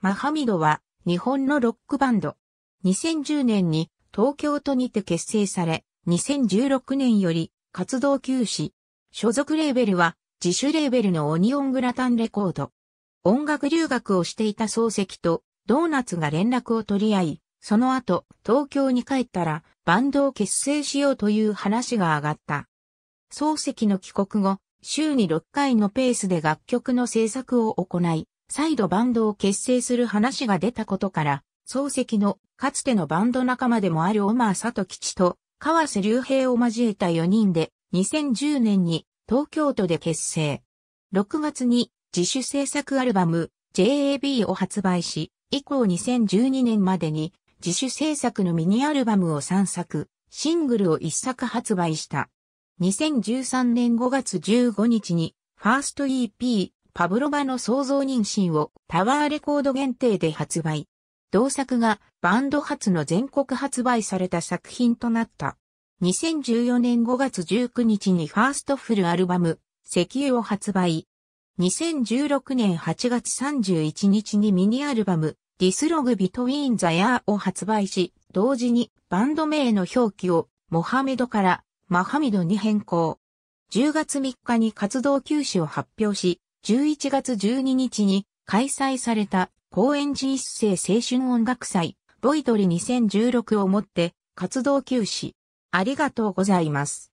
マハミドは日本のロックバンド。2010年に東京都にて結成され、2016年より活動休止。所属レーベルは自主レーベルのオニオングラタンレコード。音楽留学をしていた漱石とドーナツが連絡を取り合い、その後東京に帰ったらバンドを結成しようという話が上がった。漱石の帰国後、週に6回のペースで楽曲の制作を行い、再度バンドを結成する話が出たことから、漱石のかつてのバンド仲間でもあるオマー・サト吉と川瀬隆平を交えた4人で2010年に東京都で結成。6月に自主制作アルバム JAB を発売し、以降2012年までに自主制作のミニアルバムを3作、シングルを1作発売した。2013年5月15日にファースト EP パブロバの創造妊娠をタワーレコード限定で発売。同作がバンド初の全国発売された作品となった。2014年5月19日にファーストフルアルバム、石油を発売。2016年8月31日にミニアルバム、ディスログビトウィンザヤーを発売し、同時にバンド名の表記をモハメドからマハミドに変更。10月3日に活動休止を発表し、11月12日に開催された高円寺一世青春音楽祭、ボイドリ2016をもって活動休止。ありがとうございます。